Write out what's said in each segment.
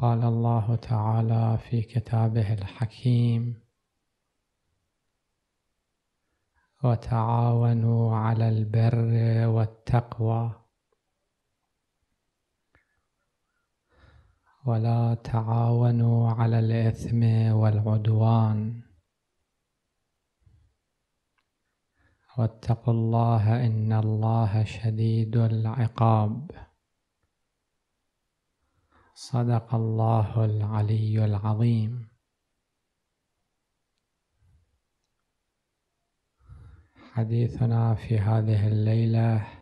قال الله تعالى في كتابه الحكيم وتعاونوا على البر والتقوى ولا تعاونوا على الإثم والعدوان واتقوا الله إن الله شديد العقاب صدق الله العلي العظيم حديثنا في هذه الليله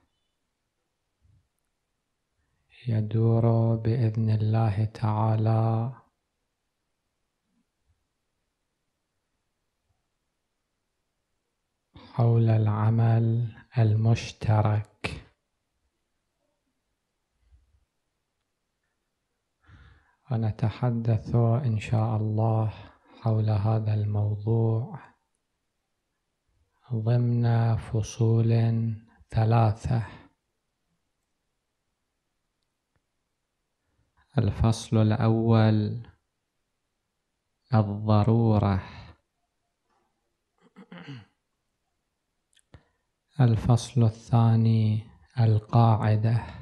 يدور باذن الله تعالى حول العمل المشترك ونتحدث إن شاء الله حول هذا الموضوع ضمن فصول ثلاثة الفصل الأول الضرورة الفصل الثاني القاعده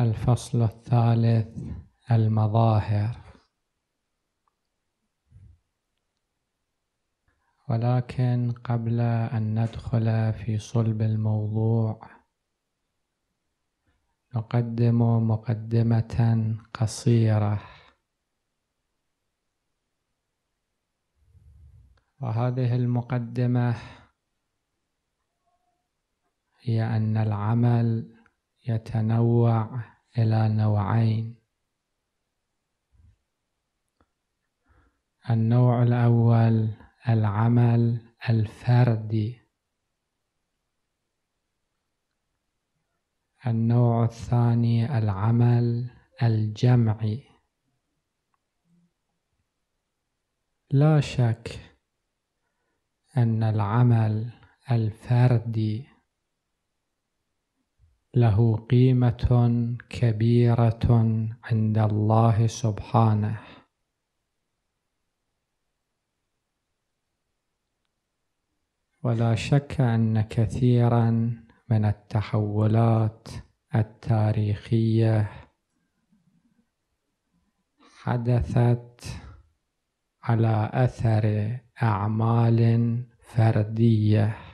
الفصل الثالث المظاهر ولكن قبل أن ندخل في صلب الموضوع نقدم مقدمة قصيرة وهذه المقدمة هي أن العمل يتنوع إلى نوعين النوع الأول العمل الفردي النوع الثاني العمل الجمعي لا شك أن العمل الفردي له قيمه كبيره عند الله سبحانه ولا شك ان كثيرا من التحولات التاريخيه حدثت على اثر اعمال فرديه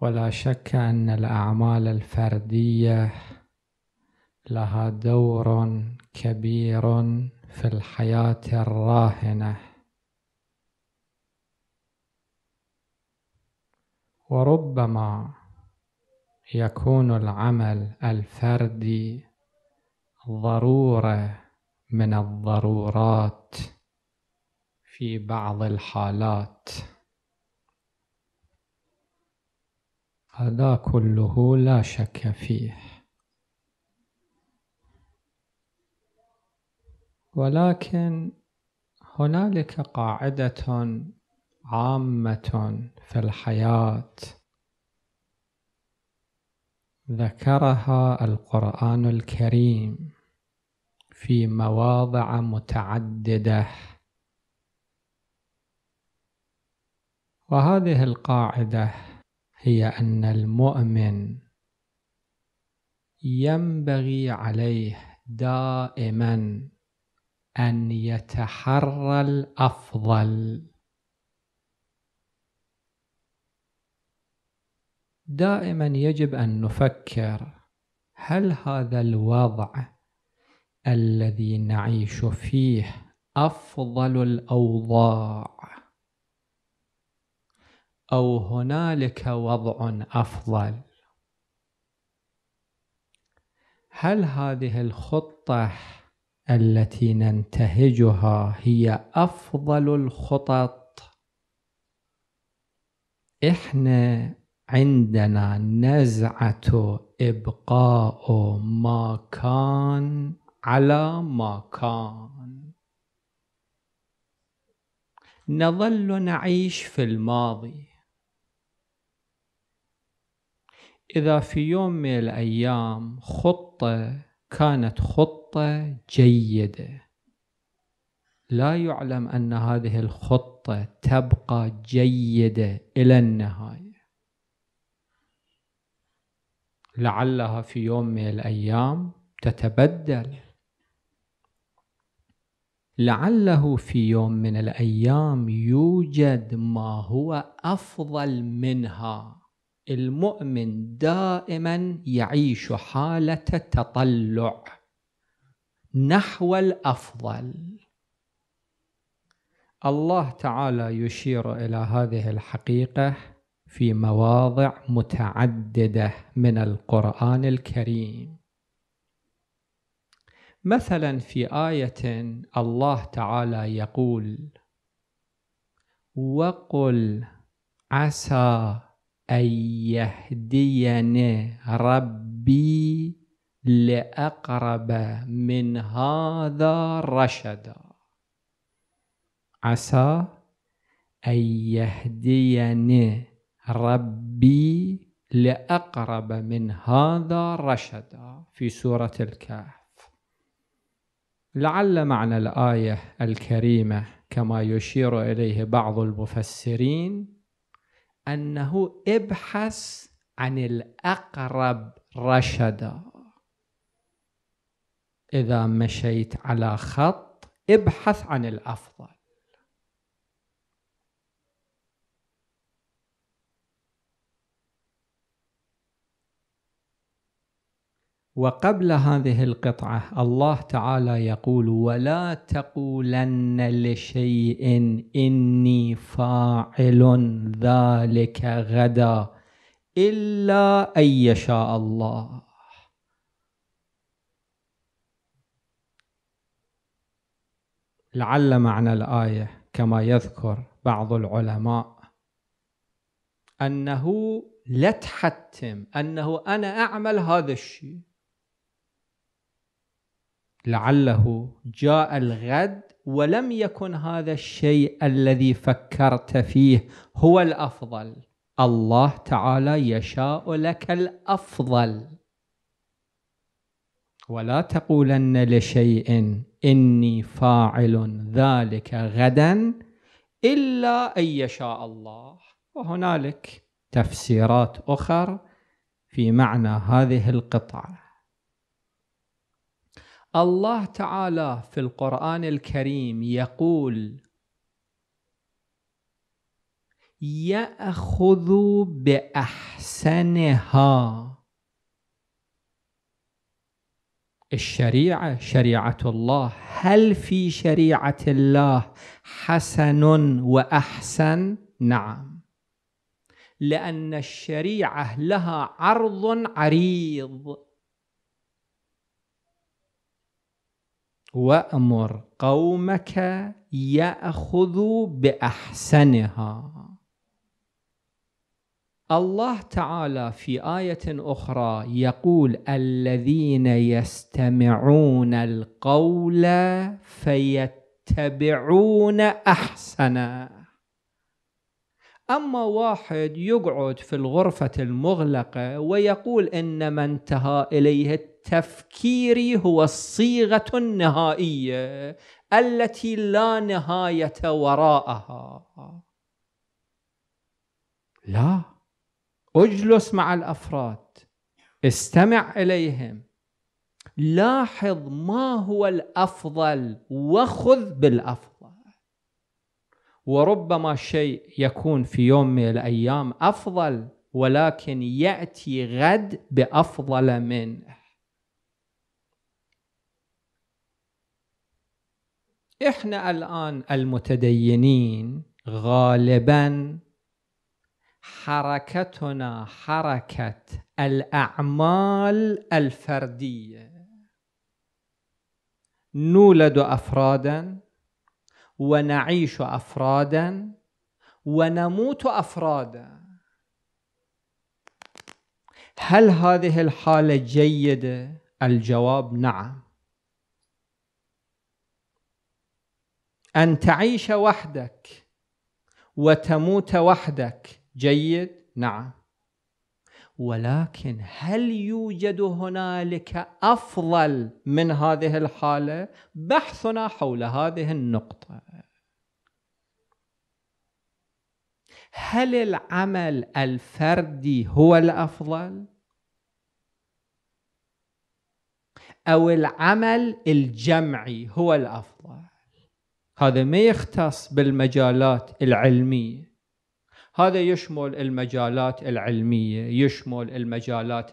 ولا شك ان الاعمال الفرديه لها دور كبير في الحياه الراهنه وربما يكون العمل الفردي ضروره من الضرورات في بعض الحالات هذا كله لا شك فيه ولكن هنالك قاعده عامه في الحياه ذكرها القران الكريم في مواضع متعدده وهذه القاعده هي أن المؤمن ينبغي عليه دائما أن يتحرى الأفضل دائما يجب أن نفكر هل هذا الوضع الذي نعيش فيه أفضل الأوضاع أو هنالك وضع أفضل هل هذه الخطة التي ننتهجها هي أفضل الخطط إحنا عندنا نزعة إبقاء ما كان على ما كان نظل نعيش في الماضي إذا في يوم من الأيام خطة كانت خطة جيدة لا يعلم أن هذه الخطة تبقى جيدة إلى النهاية لعلها في يوم من الأيام تتبدل لعله في يوم من الأيام يوجد ما هو أفضل منها المؤمن دائما يعيش حالة التطلع نحو الأفضل الله تعالى يشير إلى هذه الحقيقة في مواضع متعددة من القرآن الكريم مثلا في آية الله تعالى يقول وقل عسى أن يهديني ربي لأقرب من هذا رشدا عسى أن يهديني ربي لأقرب من هذا رشدا في سورة الكهف لعل معنى الآية الكريمة كما يشير إليه بعض المفسرين أنه ابحث عن الأقرب رشدا إذا مشيت على خط ابحث عن الأفضل وقبل هذه القطعة الله تعالى يقول ولا تقولن لشيء إني فاعل ذلك غدا إلا أن يشاء الله لعل معنى الآية كما يذكر بعض العلماء أنه لا تحتم أنه أنا أعمل هذا الشيء لعله جاء الغد ولم يكن هذا الشيء الذي فكرت فيه هو الافضل الله تعالى يشاء لك الافضل ولا تقولن لشيء اني فاعل ذلك غدا الا ان يشاء الله وهنالك تفسيرات اخر في معنى هذه القطعه الله تعالى في القرآن الكريم يقول يأخذ بأحسنها الشريعة شريعة الله هل في شريعة الله حسن وأحسن؟ نعم لأن الشريعة لها عرض عريض وأمر قومك يأخذوا بأحسنها الله تعالى في آية أخرى يقول الذين يستمعون القول فيتبعون أحسنا أما واحد يقعد في الغرفة المغلقة ويقول إن انتهى إليه تفكيري هو الصيغه النهائيه التي لا نهايه وراءها لا اجلس مع الافراد استمع اليهم لاحظ ما هو الافضل وخذ بالافضل وربما شيء يكون في يوم من الايام افضل ولكن ياتي غد بافضل منه احنا الان المتدينين غالبا حركتنا حركه الاعمال الفرديه نولد افرادا ونعيش افرادا ونموت افرادا هل هذه الحاله جيده الجواب نعم أن تعيش وحدك وتموت وحدك جيد نعم ولكن هل يوجد هنالك أفضل من هذه الحالة بحثنا حول هذه النقطة هل العمل الفردي هو الأفضل؟ أو العمل الجمعي هو الأفضل؟ هذا ما يختص بالمجالات العلمية هذا يشمل المجالات العلمية يشمل المجالات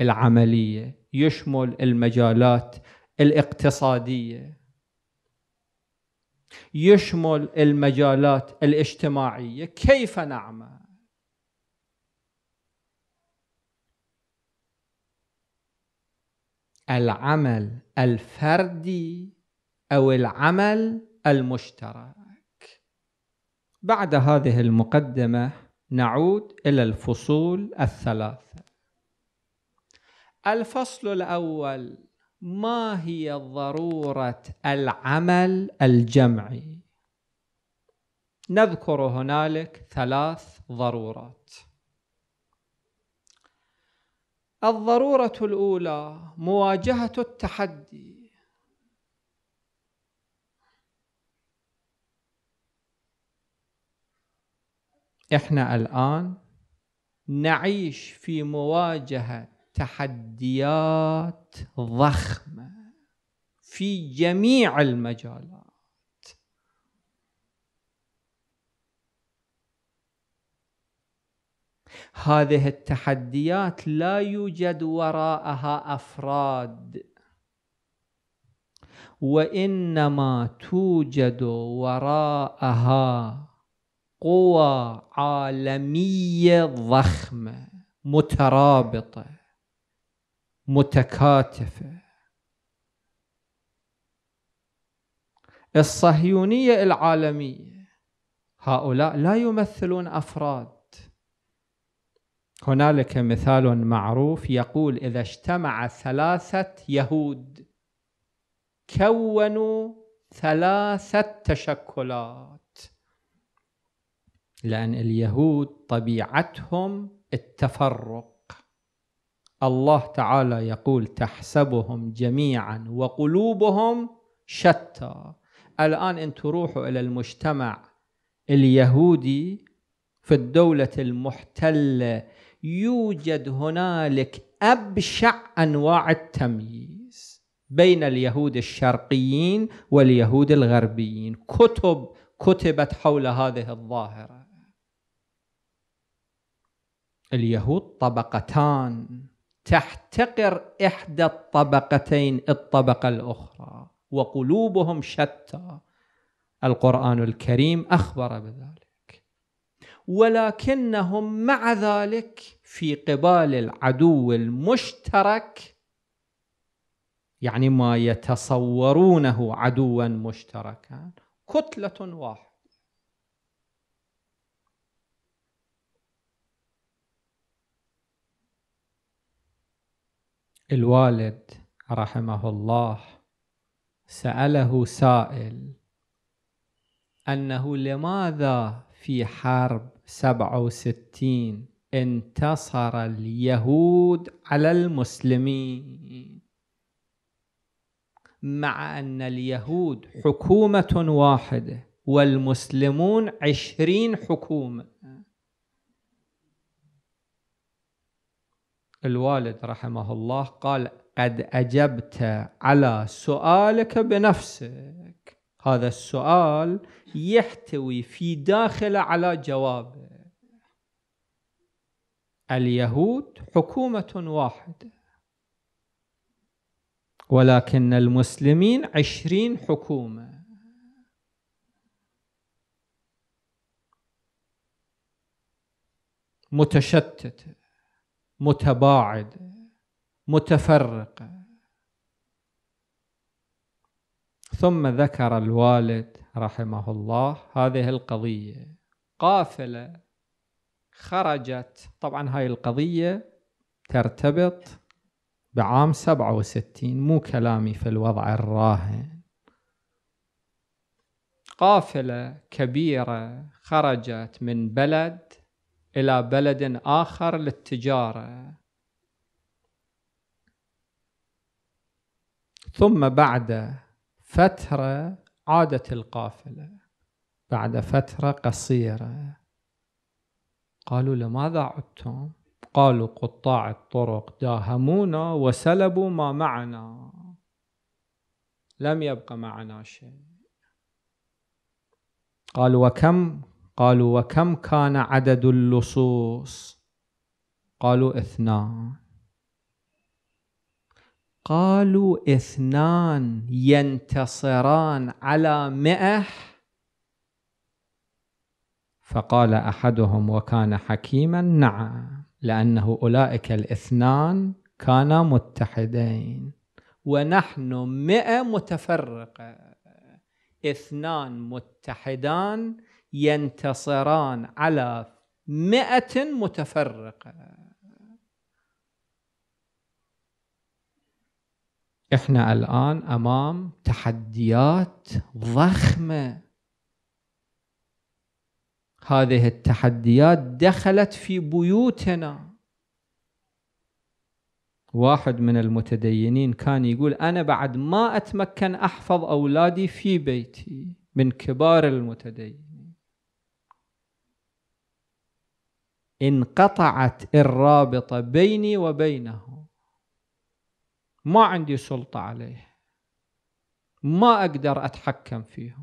العملية يشمل المجالات الاقتصادية يشمل المجالات الاجتماعية كيف نعمل العمل الفردي أو العمل المشترك بعد هذه المقدمة نعود إلى الفصول الثلاثة الفصل الأول ما هي ضرورة العمل الجمعي؟ نذكر هنالك ثلاث ضرورات الضرورة الأولى مواجهة التحدي احنا الان نعيش في مواجهه تحديات ضخمه في جميع المجالات هذه التحديات لا يوجد وراءها افراد وانما توجد وراءها قوى عالميه ضخمه مترابطه متكاتفه الصهيونيه العالميه هؤلاء لا يمثلون افراد هنالك مثال معروف يقول اذا اجتمع ثلاثه يهود كونوا ثلاثه تشكلات لأن اليهود طبيعتهم التفرق الله تعالى يقول تحسبهم جميعا وقلوبهم شتى الآن أن تروحوا إلى المجتمع اليهودي في الدولة المحتلة يوجد هنالك أبشع أنواع التمييز بين اليهود الشرقيين واليهود الغربيين كتب كتبت حول هذه الظاهرة اليهود طبقتان تحتقر إحدى الطبقتين الطبقة الأخرى وقلوبهم شتى القرآن الكريم أخبر بذلك ولكنهم مع ذلك في قبال العدو المشترك يعني ما يتصورونه عدوا مشتركا كتلة واحدة الوالد رحمه الله سأله سائل أنه لماذا في حرب 67 انتصر اليهود على المسلمين مع أن اليهود حكومة واحدة والمسلمون عشرين حكومة الوالد رحمه الله قال قد أجبت على سؤالك بنفسك هذا السؤال يحتوي في داخله على جواب اليهود حكومة واحدة ولكن المسلمين عشرين حكومة متشتتة متباعد متفرق ثم ذكر الوالد رحمه الله هذه القضيه قافله خرجت طبعا هاي القضيه ترتبط بعام 67 مو كلامي في الوضع الراهن قافله كبيره خرجت من بلد إلى بلد آخر للتجارة ثم بعد فترة عادت القافلة بعد فترة قصيرة قالوا لماذا عدتم؟ قالوا قطاع الطرق داهمونا وسلبوا ما معنا لم يبق معنا شيء قال وكم قالوا وكم كان عدد اللصوص قالوا اثنان قالوا اثنان ينتصران على مئه فقال احدهم وكان حكيما نعم لانه اولئك الاثنان كانا متحدين ونحن مئه متفرقه اثنان متحدان ينتصران على مئة متفرقة احنا الآن أمام تحديات ضخمة هذه التحديات دخلت في بيوتنا واحد من المتدينين كان يقول أنا بعد ما أتمكن أحفظ أولادي في بيتي من كبار المتدين انقطعت الرابطة بيني وبينه ما عندي سلطة عليه ما أقدر أتحكم فيه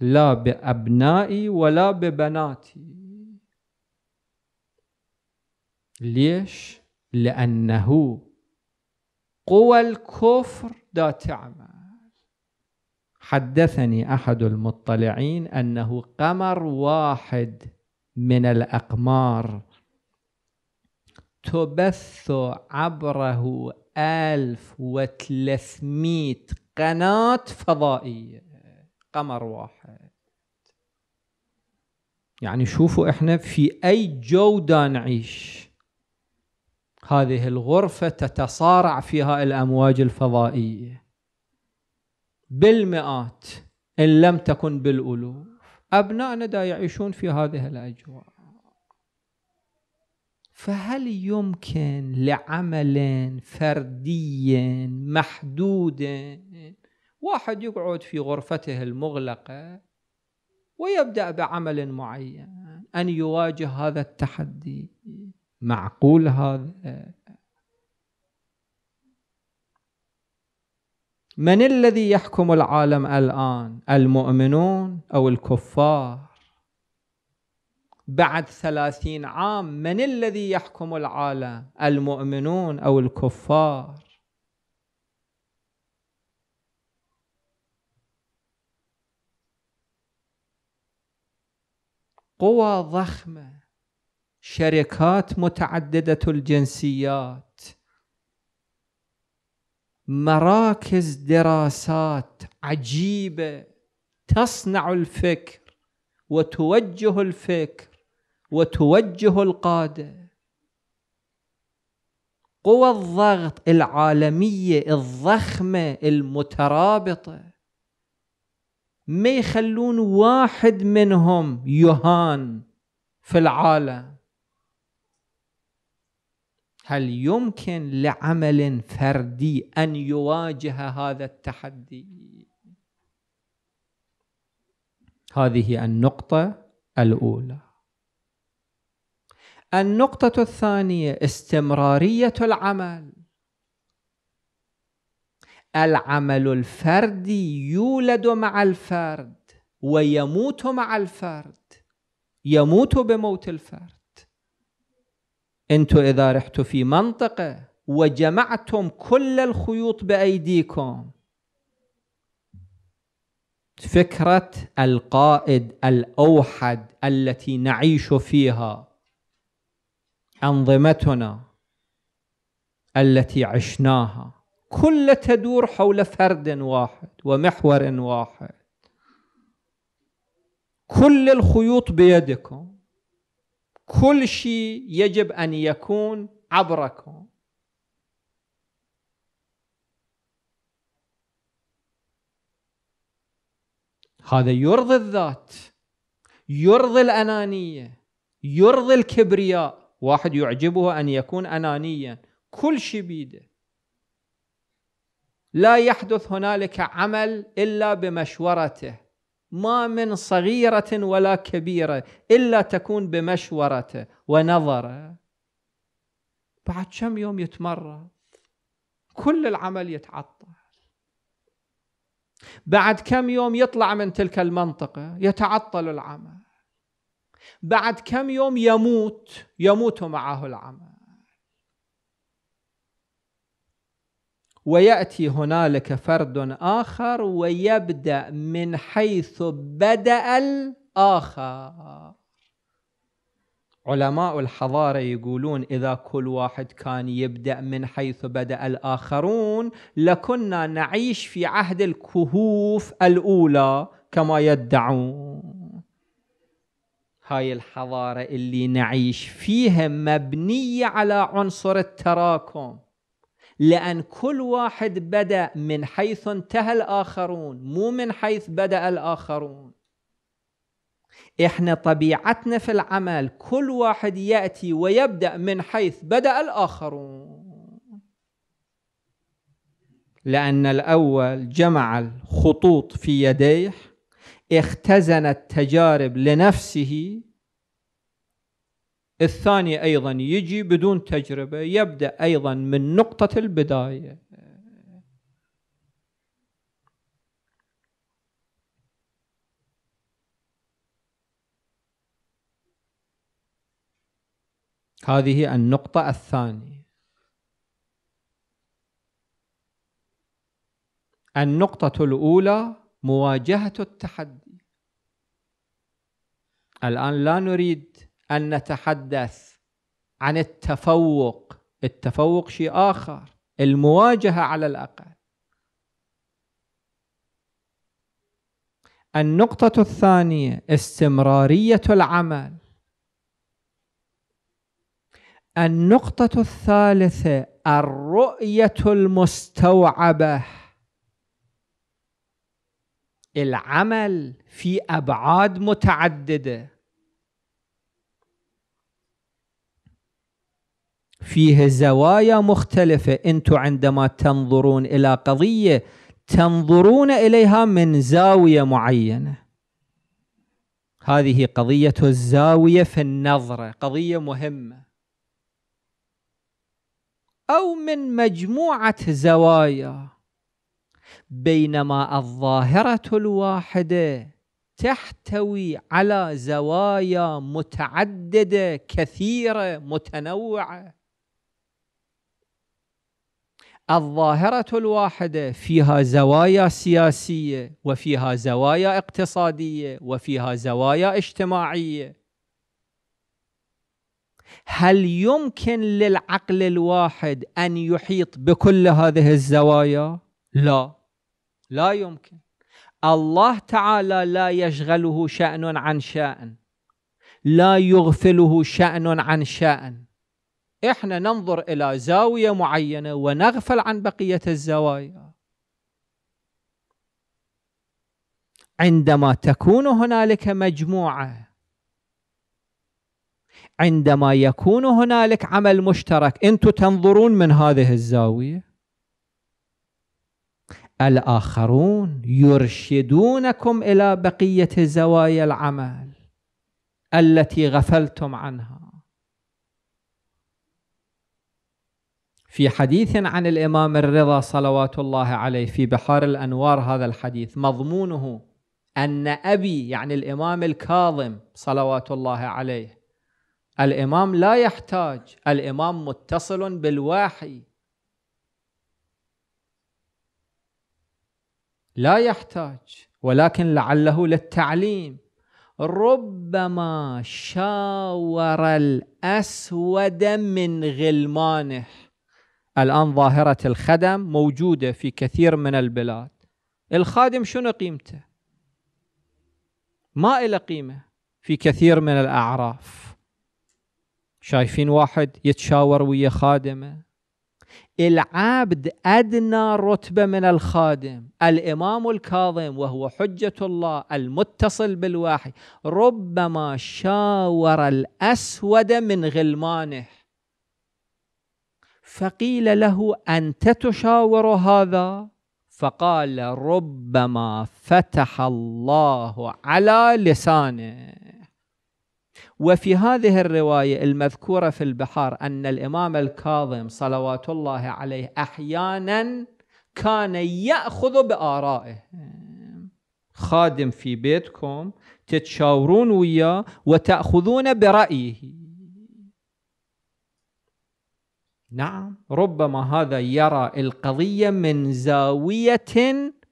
لا بأبنائي ولا ببناتي ليش؟ لأنه قوى الكفر دا تعمل حدثني أحد المطلعين أنه قمر واحد من الأقمار تبث عبره ألف وثلاثمائة قناة فضائية قمر واحد يعني شوفوا احنا في أي جودة نعيش هذه الغرفة تتصارع فيها الأمواج الفضائية بالمئات إن لم تكن بالألوف أبنائنا دا يعيشون في هذه الأجواء فهل يمكن لعمل فردي محدود واحد يقعد في غرفته المغلقة ويبدأ بعمل معين أن يواجه هذا التحدي معقول هذا من الذي يحكم العالم الآن المؤمنون أو الكفار بعد ثلاثين عام من الذي يحكم العالم المؤمنون أو الكفار قوى ضخمة شركات متعددة الجنسيات مراكز دراسات عجيبه تصنع الفكر وتوجه الفكر وتوجه القاده قوى الضغط العالميه الضخمه المترابطه ما يخلون واحد منهم يهان في العالم هل يمكن لعمل فردي ان يواجه هذا التحدي هذه النقطه الاولى النقطه الثانيه استمراريه العمل العمل الفردي يولد مع الفرد ويموت مع الفرد يموت بموت الفرد انتوا إذا رحتوا في منطقة وجمعتم كل الخيوط بأيديكم فكرة القائد الأوحد التي نعيش فيها أنظمتنا التي عشناها كل تدور حول فرد واحد ومحور واحد كل الخيوط بيدكم كل شيء يجب أن يكون عبركم هذا يرضي الذات يرضي الأنانية يرضي الكبرياء واحد يعجبه أن يكون أنانيا كل شيء بيده لا يحدث هنالك عمل إلا بمشورته ما من صغيرة ولا كبيرة إلا تكون بمشورته ونظره بعد كم يوم يتمرد كل العمل يتعطل بعد كم يوم يطلع من تلك المنطقة يتعطل العمل بعد كم يوم يموت يموت معه العمل وياتي هنالك فرد اخر ويبدا من حيث بدا الاخر علماء الحضاره يقولون اذا كل واحد كان يبدا من حيث بدا الاخرون لكنا نعيش في عهد الكهوف الاولى كما يدعون هاي الحضاره اللي نعيش فيها مبنيه على عنصر التراكم لأن كل واحد بدأ من حيث انتهى الآخرون مو من حيث بدأ الآخرون إحنا طبيعتنا في العمل كل واحد يأتي ويبدأ من حيث بدأ الآخرون لأن الأول جمع الخطوط في يديه اختزن التجارب لنفسه الثاني أيضا يجي بدون تجربة يبدأ أيضا من نقطة البداية هذه النقطة الثانية النقطة الأولى مواجهة التحدي الآن لا نريد أن نتحدث عن التفوق التفوق شيء آخر المواجهة على الأقل النقطة الثانية استمرارية العمل النقطة الثالثة الرؤية المستوعبة العمل في أبعاد متعددة فيه زوايا مختلفة أنتم عندما تنظرون إلى قضية تنظرون إليها من زاوية معينة هذه قضية الزاوية في النظرة قضية مهمة أو من مجموعة زوايا بينما الظاهرة الواحدة تحتوي على زوايا متعدده كثيره متنوعه الظاهرة الواحدة فيها زوايا سياسية وفيها زوايا اقتصادية وفيها زوايا اجتماعية هل يمكن للعقل الواحد أن يحيط بكل هذه الزوايا؟ لا لا يمكن الله تعالى لا يشغله شأن عن شأن لا يغفله شأن عن شأن احنا ننظر الى زاويه معينه ونغفل عن بقيه الزوايا عندما تكون هنالك مجموعه عندما يكون هنالك عمل مشترك انتم تنظرون من هذه الزاويه الاخرون يرشدونكم الى بقيه زوايا العمل التي غفلتم عنها في حديث عن الإمام الرضا صلوات الله عليه في بحار الأنوار هذا الحديث مضمونه أن أبي يعني الإمام الكاظم صلوات الله عليه الإمام لا يحتاج الإمام متصل بالوحي لا يحتاج ولكن لعله للتعليم ربما شاور الأسود من غلمانه الآن ظاهرة الخدم موجودة في كثير من البلاد الخادم شنو قيمته ما له قيمة في كثير من الأعراف شايفين واحد يتشاور ويا خادمه العبد أدنى رتبة من الخادم الإمام الكاظم وهو حجة الله المتصل بالواحي ربما شاور الأسود من غلمانه فقيل له أنت تشاور هذا فقال ربما فتح الله على لسانه وفي هذه الرواية المذكورة في البحار أن الإمام الكاظم صلوات الله عليه أحيانا كان يأخذ بآرائه خادم في بيتكم تتشاورون وياه وتأخذون برأيه نعم ربما هذا يرى القضية من زاوية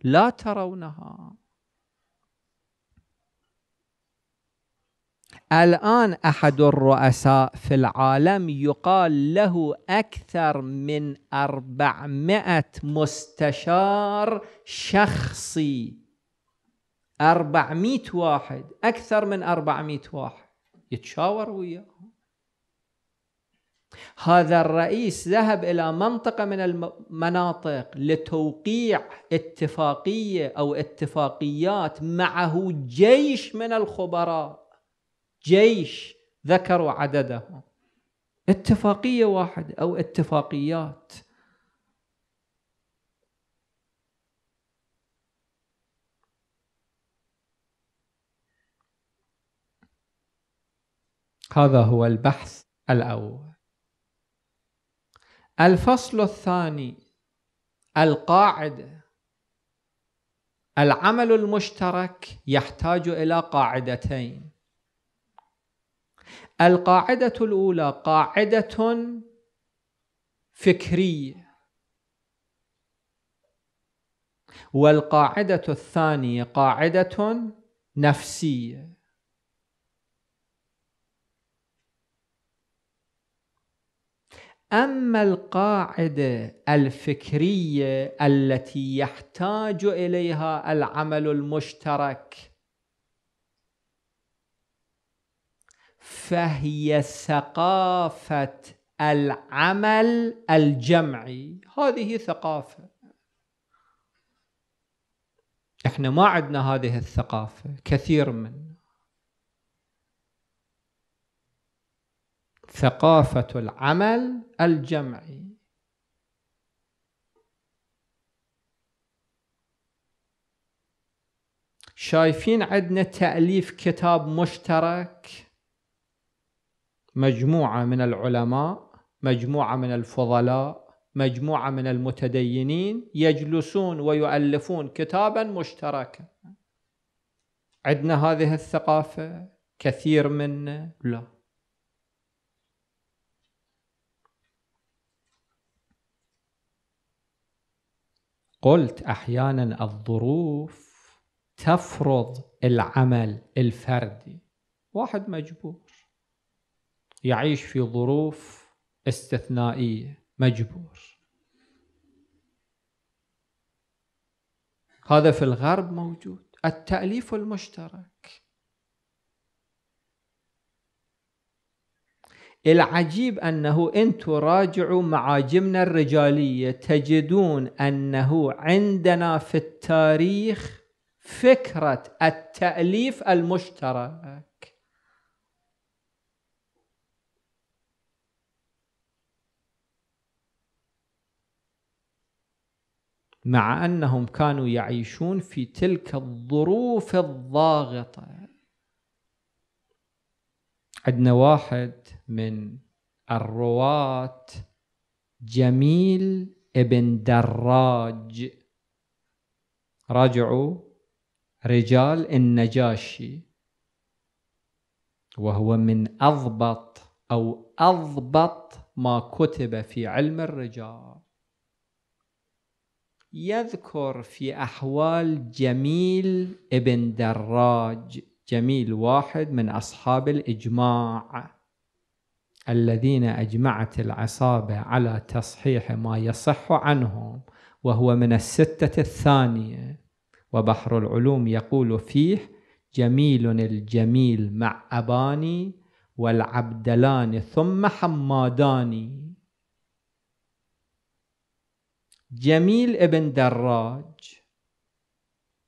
لا ترونها الآن أحد الرؤساء في العالم يقال له أكثر من أربعمائة مستشار شخصي أربعمائة واحد أكثر من أربعمائة واحد يتشاور وياه هذا الرئيس ذهب الى منطقه من المناطق لتوقيع اتفاقيه او اتفاقيات معه جيش من الخبراء جيش ذكروا عدده اتفاقيه واحده او اتفاقيات هذا هو البحث الاول الفصل الثاني القاعدة العمل المشترك يحتاج إلى قاعدتين القاعدة الأولى قاعدة فكرية والقاعدة الثانية قاعدة نفسية أما القاعدة الفكرية التي يحتاج إليها العمل المشترك فهي ثقافة العمل الجمعي هذه ثقافة احنا ما عندنا هذه الثقافة كثير منا ثقافة العمل الجمعي شايفين عندنا تأليف كتاب مشترك مجموعة من العلماء مجموعة من الفضلاء مجموعة من المتدينين يجلسون ويؤلفون كتابا مشتركا عندنا هذه الثقافة كثير منا لا قلت احيانا الظروف تفرض العمل الفردي واحد مجبور يعيش في ظروف استثنائيه مجبور هذا في الغرب موجود التاليف المشترك العجيب أنه إن تراجعوا معاجمنا الرجالية تجدون أنه عندنا في التاريخ فكرة التأليف المشترك مع أنهم كانوا يعيشون في تلك الظروف الضاغطة عندنا واحد من الرواة جميل ابن دراج راجعوا رجال النجاشي وهو من أضبط أو أضبط ما كتب في علم الرجال يذكر في أحوال جميل ابن دراج جميل واحد من أصحاب الإجماع الذين أجمعت العصابة على تصحيح ما يصح عنهم وهو من الستة الثانية وبحر العلوم يقول فيه جميل الجميل مع أباني والعبدلان ثم حماداني جميل ابن دراج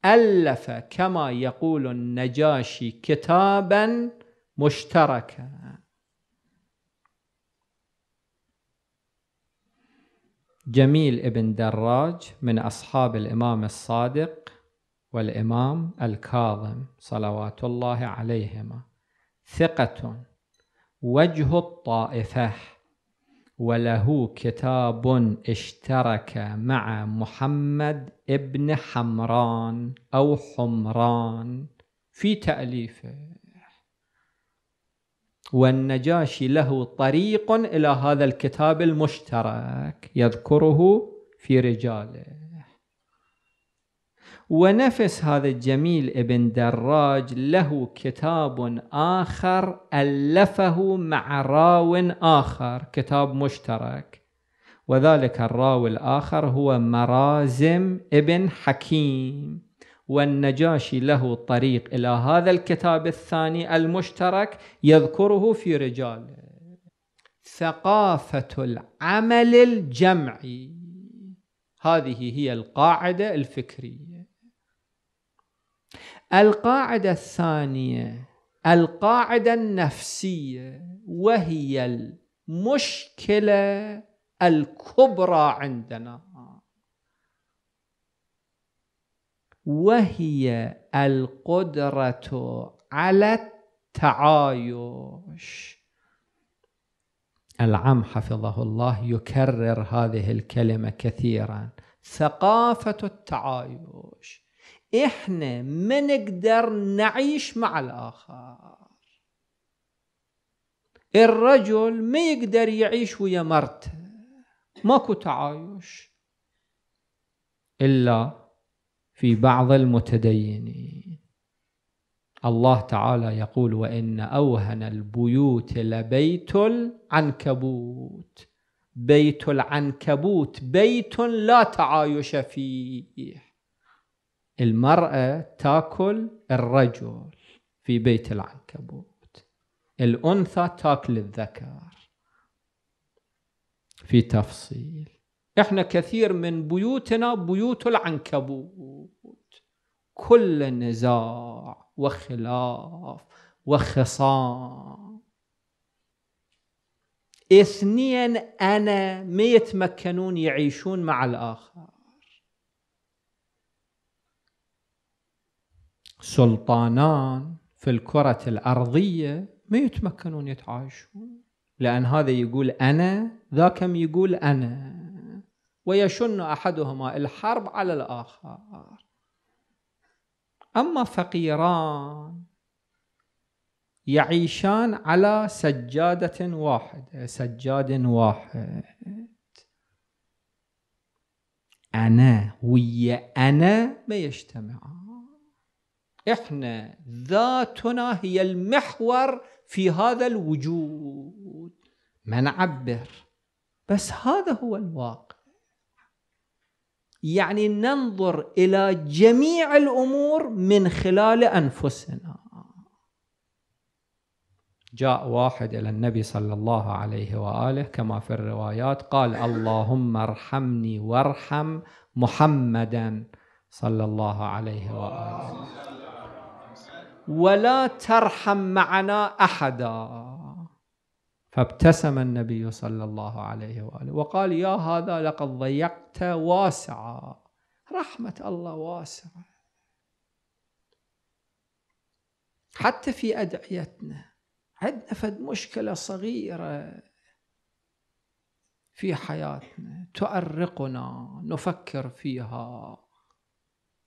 ألف كما يقول النجاشي كتابا مشتركا جميل ابن دراج من أصحاب الإمام الصادق والإمام الكاظم صلوات الله عليهما ثقة وجه الطائفة وله كتاب اشترك مع محمد ابن حمران أو حمران في تأليفه والنجاشي له طريق إلى هذا الكتاب المشترك يذكره في رجاله ونفس هذا الجميل ابن دراج له كتاب آخر ألفه مع راو آخر كتاب مشترك وذلك الراوي الآخر هو مرازم ابن حكيم والنجاشي له طريق إلى هذا الكتاب الثاني المشترك يذكره في رجاله ثقافة العمل الجمعي هذه هي القاعدة الفكرية القاعدة الثانية القاعدة النفسية وهي المشكلة الكبرى عندنا وهي القدرة على التعايش العم حفظه الله يكرر هذه الكلمة كثيرا ثقافة التعايش احنا ما نقدر نعيش مع الآخر الرجل ما يقدر يعيش ويا مرته ماكو تعايش إلا في بعض المتدينين الله تعالى يقول وإن أوهن البيوت لبيت العنكبوت بيت العنكبوت بيت لا تعايش فيه المرأة تاكل الرجل في بيت العنكبوت الأنثى تاكل الذكر في تفصيل احنا كثير من بيوتنا بيوت العنكبوت كل نزاع وخلاف وخصام اثنين انا ما يتمكنون يعيشون مع الاخر سلطانان في الكرة الأرضية ما يتمكنون يتعايشون لأن هذا يقول أنا ذاك يقول أنا ويشن احدهما الحرب على الاخر اما فقيران يعيشان على سجاده واحده سجاد واحد انا ويا انا ما يجتمعان احنا ذاتنا هي المحور في هذا الوجود ما نعبر بس هذا هو الواقع يعني ننظر إلى جميع الأمور من خلال أنفسنا جاء واحد إلى النبي صلى الله عليه وآله كما في الروايات قال اللهم ارحمني وارحم محمدا صلى الله عليه وآله ولا ترحم معنا أحدا فابتسم النبي صلى الله عليه واله وقال يا هذا لقد ضيقت واسعا رحمه الله واسعه حتى في ادعيتنا عندنا فد مشكله صغيره في حياتنا تؤرقنا نفكر فيها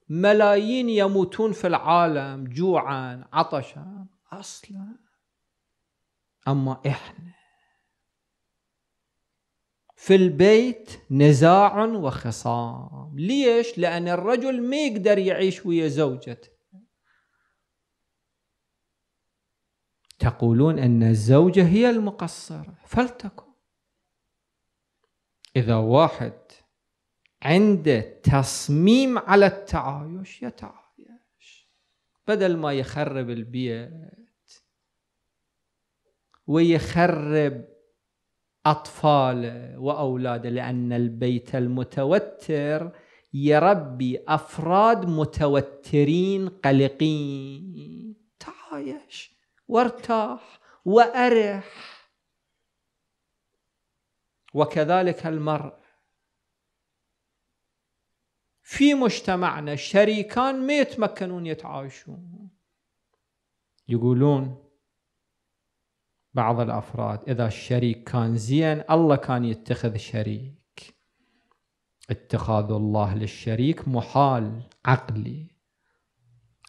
ملايين يموتون في العالم جوعا عطشا اصلا اما احنا في البيت نزاع وخصام ليش؟ لأن الرجل ما يقدر يعيش ويا زوجته تقولون أن الزوجة هي المقصرة فلتكن إذا واحد عنده تصميم على التعايش يتعايش بدل ما يخرب البيت ويخرب أطفاله وأولاده لأن البيت المتوتر يربي أفراد متوترين قلقين تعايش وارتاح وأرح وكذلك المرء في مجتمعنا شريكان ما يتمكنون يتعايشون يقولون بعض الافراد اذا الشريك كان زين الله كان يتخذ شريك اتخاذ الله للشريك محال عقلي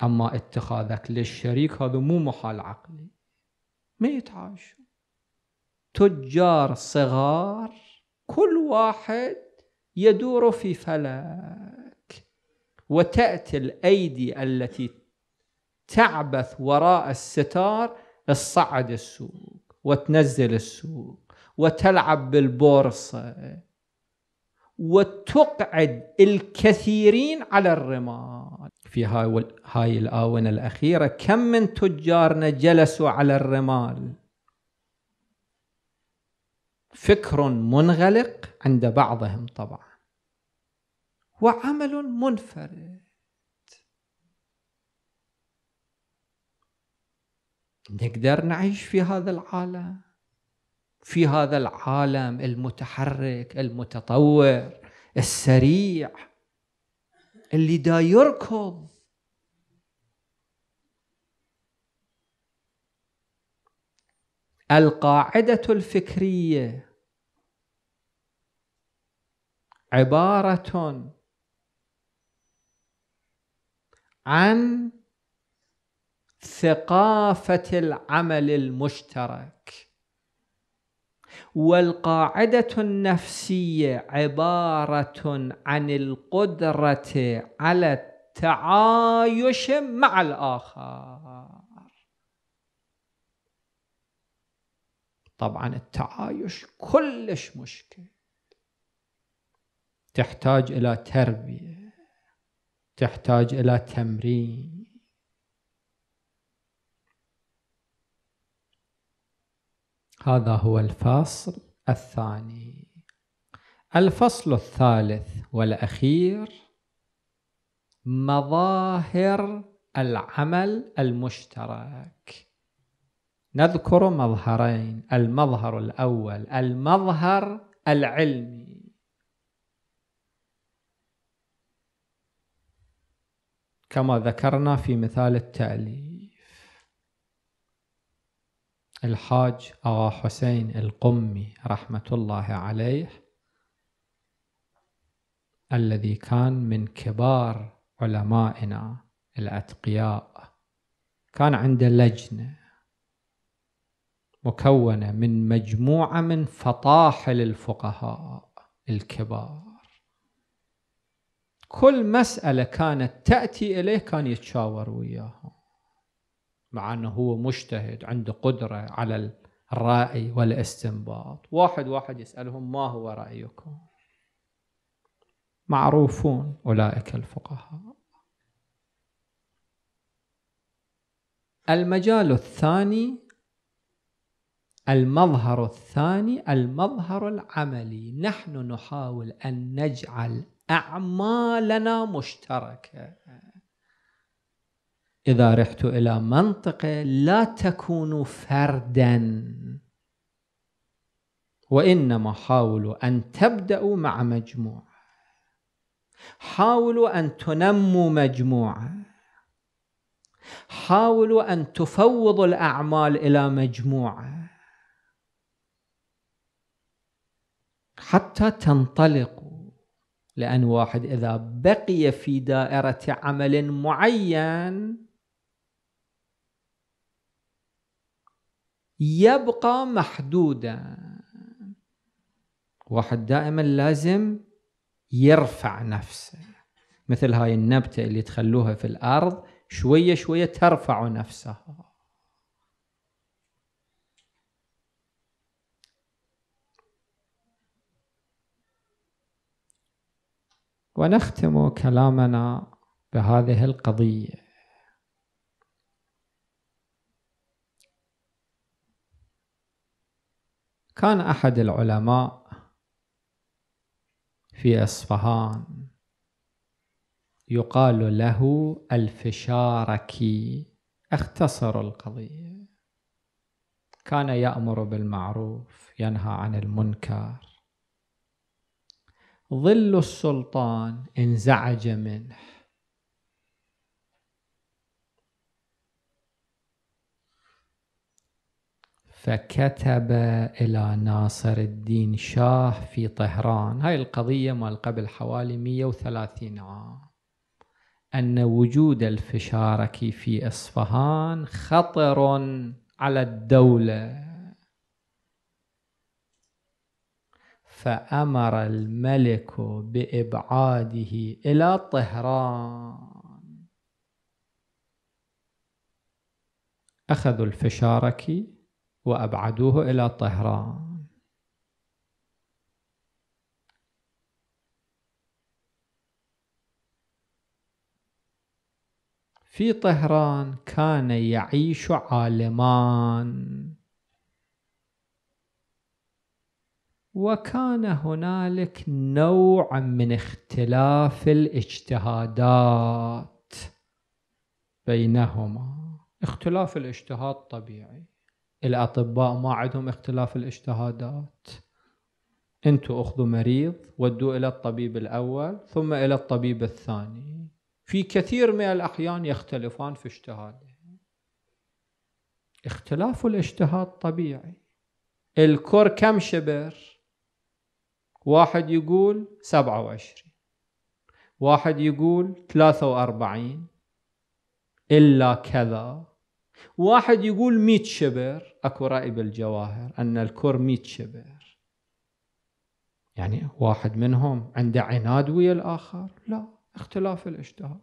اما اتخاذك للشريك هذا مو محال عقلي ما يتعايشون تجار صغار كل واحد يدور في فلك وتاتي الايدي التي تعبث وراء الستار الصعد السوق وتنزل السوق وتلعب بالبورصة وتقعد الكثيرين على الرمال في هاي, هاي الآونة الأخيرة كم من تجارنا جلسوا على الرمال فكر منغلق عند بعضهم طبعا وعمل منفرد نقدر نعيش في هذا العالم في هذا العالم المتحرك المتطور السريع اللي دا يركض القاعدة الفكرية عبارة عن ثقافة العمل المشترك والقاعدة النفسية عبارة عن القدرة على التعايش مع الآخر طبعا التعايش كلش مشكل تحتاج إلى تربية تحتاج إلى تمرين هذا هو الفصل الثاني الفصل الثالث والأخير مظاهر العمل المشترك نذكر مظهرين المظهر الأول المظهر العلمي كما ذكرنا في مثال التأليف الحاج أغا حسين القمي رحمة الله عليه الذي كان من كبار علمائنا الأتقياء كان عنده لجنة مكونة من مجموعة من فطاحل الفقهاء الكبار كل مسألة كانت تأتي إليه كان يتشاور وياهم مع أنه هو مجتهد عنده قدرة على الرأي والاستنباط واحد واحد يسألهم ما هو رأيكم معروفون أولئك الفقهاء المجال الثاني المظهر الثاني المظهر العملي نحن نحاول أن نجعل أعمالنا مشتركة إذا رحت إلى منطقة لا تكون فرداً وإنما حاولوا أن تبدأوا مع مجموعة حاولوا أن تنموا مجموعة حاولوا أن تفوضوا الأعمال إلى مجموعة حتى تنطلقوا لأن واحد إذا بقي في دائرة عمل معين يبقى محدودا واحد دائما لازم يرفع نفسه مثل هاي النبتة اللي تخلوها في الأرض شوية شوية ترفع نفسها ونختم كلامنا بهذه القضيه كان أحد العلماء في أصفهان يقال له الفشاركي اختصر القضية كان يأمر بالمعروف ينهى عن المنكر ظل السلطان انزعج منه فكتب إلى ناصر الدين شاه في طهران هاي القضية مال قبل حوالي 130 عام أن وجود الفشارك في إصفهان خطر على الدولة فأمر الملك بإبعاده إلى طهران أخذوا الفشاركي وأبعدوه إلى طهران في طهران كان يعيش عالمان وكان هنالك نوع من اختلاف الاجتهادات بينهما اختلاف الاجتهاد طبيعي الأطباء ما عندهم اختلاف الاجتهادات أنتوا أخذوا مريض ودوه إلى الطبيب الأول ثم إلى الطبيب الثاني في كثير من الأحيان يختلفان في اجتهادهم اختلاف الاجتهاد طبيعي الكر كم شبر واحد يقول سبعة وعشرين واحد يقول ثلاثة وأربعين إلا كذا واحد يقول ميت شبر اكو رأي بالجواهر ان الكر ميت شبر يعني واحد منهم عنده عناد ويا الاخر لا اختلاف الاجتهاد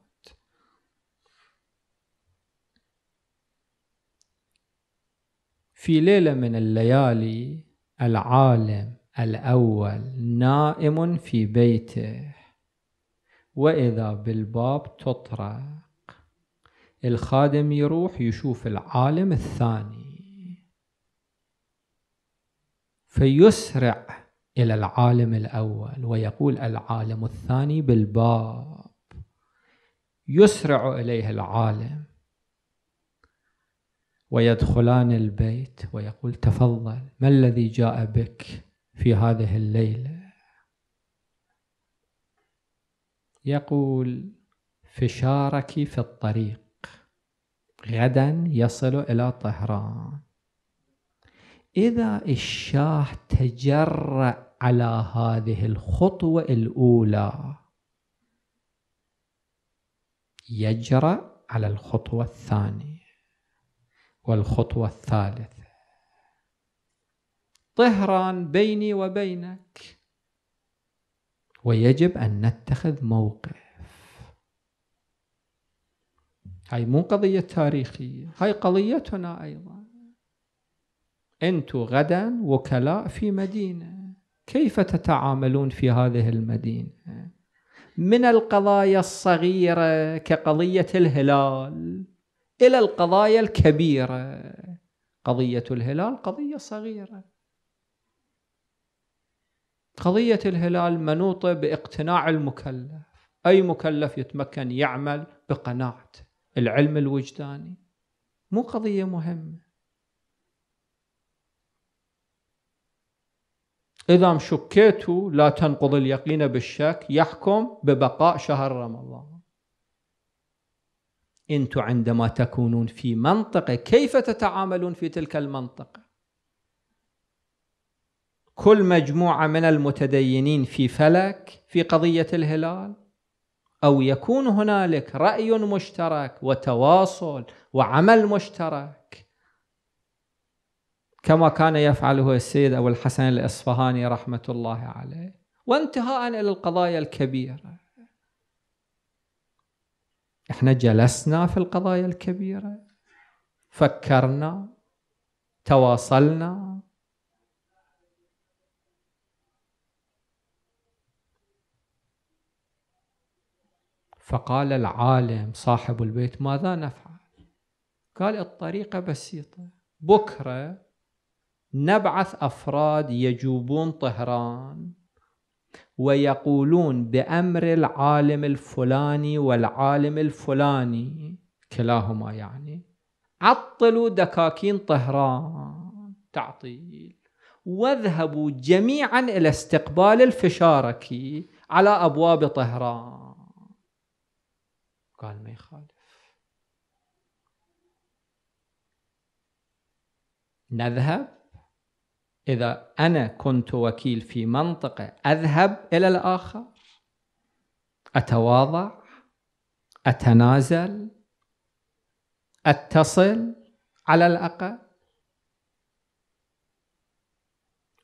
في ليله من الليالي العالم الاول نائم في بيته واذا بالباب تطرق الخادم يروح يشوف العالم الثاني فيسرع إلى العالم الأول ويقول العالم الثاني بالباب يسرع إليه العالم ويدخلان البيت ويقول تفضل ما الذي جاء بك في هذه الليلة يقول فشارك في الطريق غدا يصل إلى طهران إذا الشاه تجرأ على هذه الخطوة الأولى يجرأ على الخطوة الثانية والخطوة الثالثة طهران بيني وبينك ويجب أن نتخذ موقف هاي مو قضية تاريخية هاي قضيتنا أيضا أنتم غدا وكلاء في مدينة كيف تتعاملون في هذه المدينة من القضايا الصغيرة كقضية الهلال إلى القضايا الكبيرة قضية الهلال قضية صغيرة قضية الهلال منوطة باقتناع المكلف أي مكلف يتمكن يعمل بقناعته العلم الوجداني مو قضية مهمة إذا شكيتوا لا تنقض اليقين بالشك يحكم ببقاء شهر رمضان أنتم عندما تكونون في منطقة كيف تتعاملون في تلك المنطقة كل مجموعة من المتدينين في فلك في قضية الهلال أو يكون هنالك رأي مشترك وتواصل وعمل مشترك كما كان يفعله السيد أبو الحسن الإصفهاني رحمة الله عليه وانتهاء إلى القضايا الكبيرة احنا جلسنا في القضايا الكبيرة فكرنا تواصلنا فقال العالم صاحب البيت ماذا نفعل قال الطريقة بسيطة بكرة نبعث أفراد يجوبون طهران ويقولون بأمر العالم الفلاني والعالم الفلاني كلاهما يعني عطلوا دكاكين طهران تعطيل واذهبوا جميعا إلى استقبال الفشاركي على أبواب طهران قال ما يخالف نذهب إذا أنا كنت وكيل في منطقة أذهب إلى الآخر أتواضع أتنازل أتصل على الأقل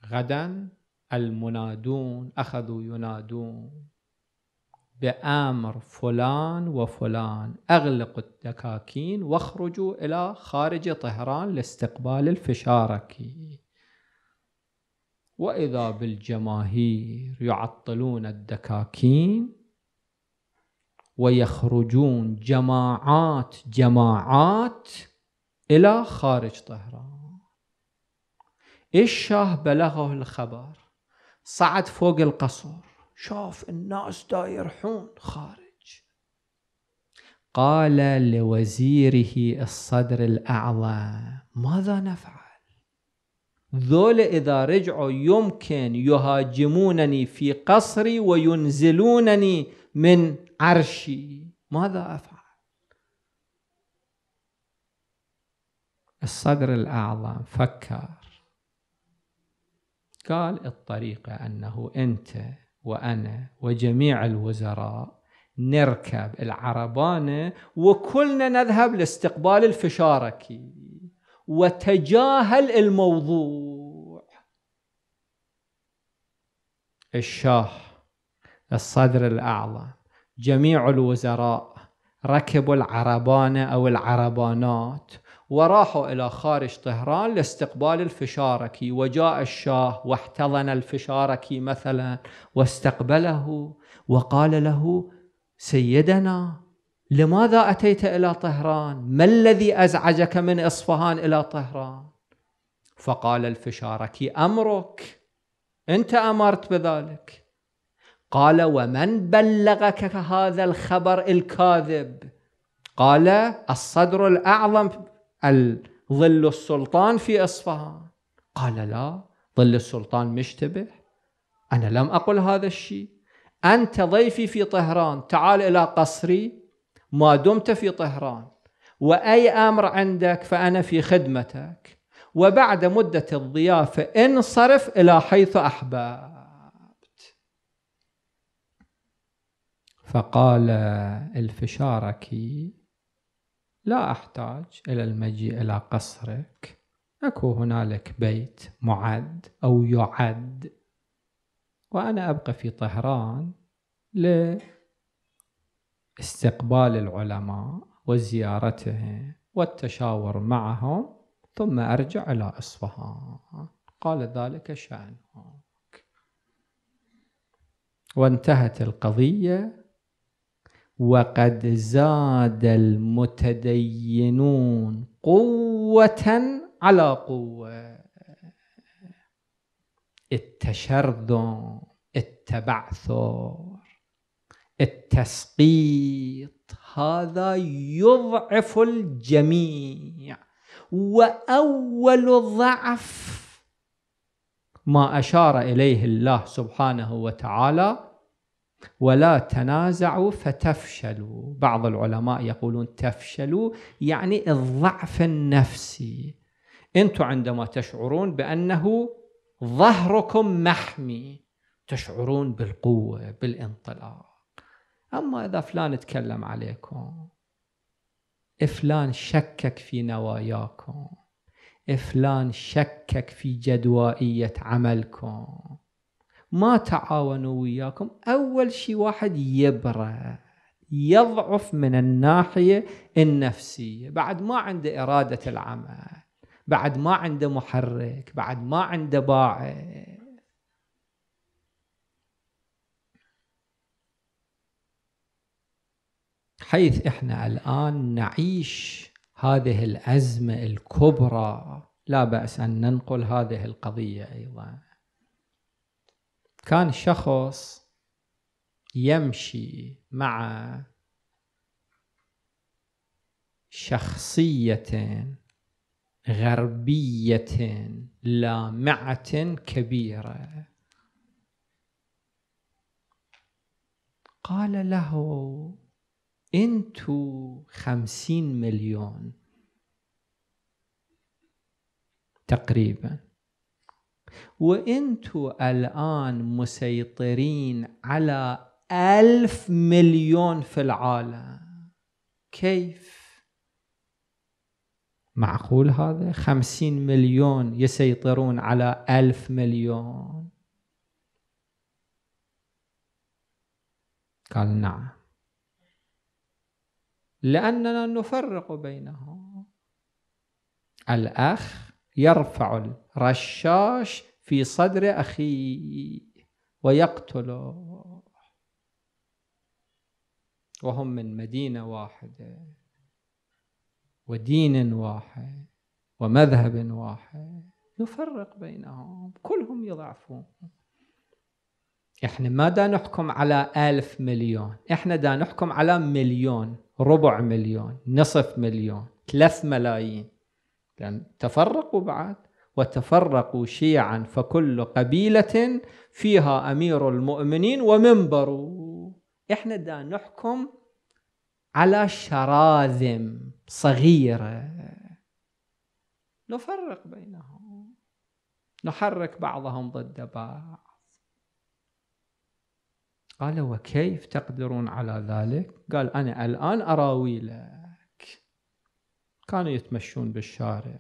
غدا المنادون أخذوا ينادون بأمر فلان وفلان أغلقوا الدكاكين واخرجوا إلى خارج طهران لاستقبال الفشاركي وإذا بالجماهير يعطلون الدكاكين ويخرجون جماعات جماعات إلى خارج طهران الشاه بلغه الخبر صعد فوق القصر شاف الناس دا يرحون خارج قال لوزيره الصدر الأعلى ماذا نفعل ذول إذا رجعوا يمكن يهاجمونني في قصري وينزلونني من عرشي ماذا أفعل الصدر الأعظم فكر قال الطريقة أنه أنت وأنا وجميع الوزراء نركب العربانة وكلنا نذهب لاستقبال الفشاركي وتجاهل الموضوع الشاه الصدر الأعلى جميع الوزراء ركبوا العربانة أو العربانات وراحوا إلى خارج طهران لاستقبال الفشاركي وجاء الشاه واحتضن الفشاركي مثلا واستقبله وقال له سيدنا لماذا أتيت إلى طهران؟ ما الذي أزعجك من إصفهان إلى طهران؟ فقال الفشاركي أمرك أنت أمرت بذلك قال ومن بلغك هذا الخبر الكاذب؟ قال الصدر الأعظم ظل السلطان في اصفهان قال لا ظل السلطان مشتبه انا لم اقل هذا الشيء انت ضيفي في طهران تعال الى قصري ما دمت في طهران واي امر عندك فانا في خدمتك وبعد مده الضيافه انصرف الى حيث احببت فقال الفشاركي لا أحتاج إلى المجيء إلى قصرك أكو هنالك بيت معد أو يعد وأنا أبقى في طهران لاستقبال العلماء وزيارتهم والتشاور معهم ثم أرجع إلى إصفهان قال ذلك شانهم وانتهت القضية وقد زاد المتدينون قوة على قوة التشرذم التبعثر التسقيط هذا يضعف الجميع وأول ضعف ما أشار إليه الله سبحانه وتعالى ولا تنازعوا فتفشلوا بعض العلماء يقولون تفشلوا يعني الضعف النفسي انتم عندما تشعرون بانه ظهركم محمي تشعرون بالقوه بالانطلاق اما اذا فلان تكلم عليكم فلان شكك في نواياكم فلان شكك في جدوائيه عملكم ما تعاونوا وياكم اول شيء واحد يبرد يضعف من الناحيه النفسيه بعد ما عنده اراده العمل بعد ما عنده محرك بعد ما عنده باعث حيث احنا الان نعيش هذه الازمه الكبرى لا باس ان ننقل هذه القضيه ايضا كان شخص يمشي مع شخصية غربية لامعة كبيرة قال له انتو خمسين مليون تقريباً وانتوا الآن مسيطرين على ألف مليون في العالم كيف؟ معقول هذا؟ خمسين مليون يسيطرون على ألف مليون قال نعم لأننا نفرق بينهم الأخ يرفع رشاش في صدر أخيه ويقتله وهم من مدينة واحدة ودين واحد ومذهب واحد نفرق بينهم كلهم يضعفون احنا ما دا نحكم على ألف مليون احنا دا نحكم على مليون ربع مليون نصف مليون ثلاث ملايين لأن تفرقوا بعد وتفرقوا شيعا فكل قبيلة فيها أمير المؤمنين ومنبر إحنا دا نحكم على شراذم صغيرة نفرق بينهم نحرك بعضهم ضد بعض قال وكيف تقدرون على ذلك قال أنا الآن أراوي لك كانوا يتمشون بالشارع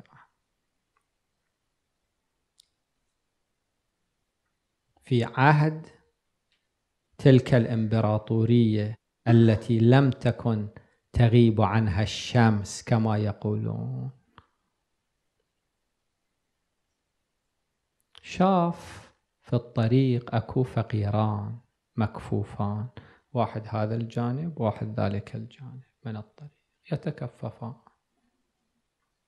في عهد تلك الامبراطوريه التي لم تكن تغيب عنها الشمس كما يقولون شاف في الطريق اكو فقيران مكفوفان واحد هذا الجانب واحد ذلك الجانب من الطريق يتكففان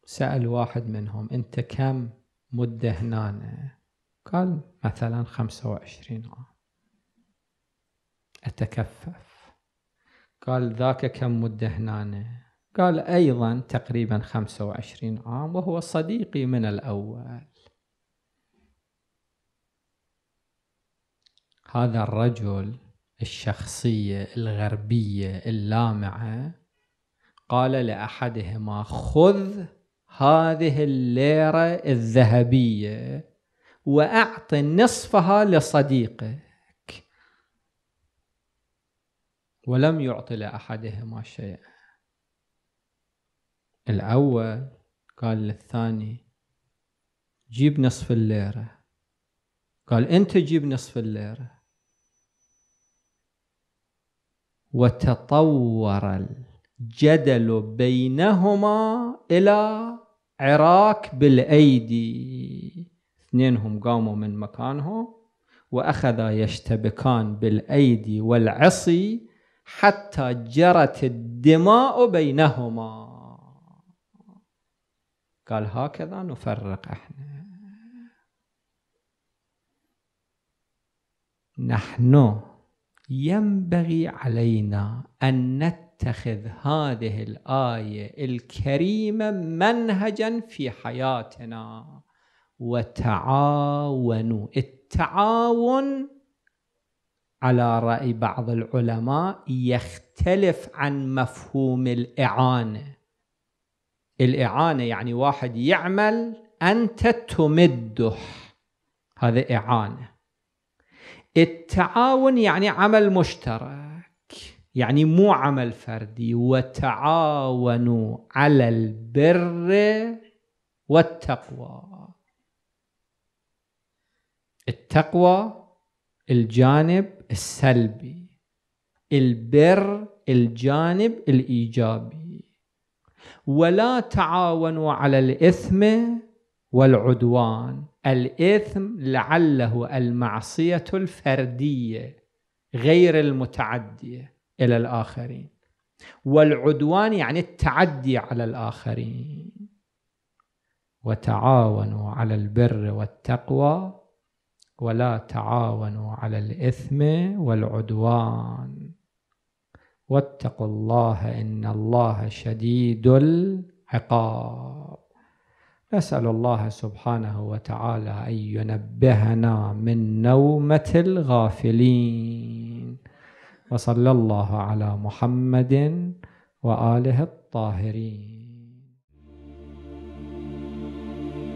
سأل واحد منهم أنت كم مدة هنا قال مثلا خمسة وعشرين عام أتكفف قال ذاك كم مدة هنا قال أيضا تقريبا خمسة وعشرين عام وهو صديقي من الأول هذا الرجل الشخصية الغربية اللامعة قال لأحدهما خذ هذه الليرة الذهبية وأعط نصفها لصديقك ولم يعطي لأحدهما شيئا الأول قال للثاني جيب نصف الليرة قال أنت جيب نصف الليرة وتطور الجدل بينهما إلى عراك بالأيدي اثنينهم قاموا من مكانهم وأخذا يشتبكان بالأيدي والعصي حتى جرت الدماء بينهما قال هكذا نفرق احنا نحن ينبغي علينا ان نتخذ هذه الايه الكريمه منهجا في حياتنا وتعاونوا التعاون على رأي بعض العلماء يختلف عن مفهوم الإعانة الإعانة يعني واحد يعمل أنت تمده هذا إعانة التعاون يعني عمل مشترك يعني مو عمل فردي وتعاونوا على البر والتقوى التقوى الجانب السلبي البر الجانب الايجابي ولا تعاونوا على الاثم والعدوان الاثم لعله المعصيه الفرديه غير المتعديه الى الاخرين والعدوان يعني التعدي على الاخرين وتعاونوا على البر والتقوى ولا تعاونوا على الإثم والعدوان واتقوا الله إن الله شديد العقاب نسأل الله سبحانه وتعالى أن ينبهنا من نومة الغافلين وصلى الله على محمد وآله الطاهرين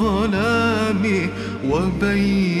ظلامي وبين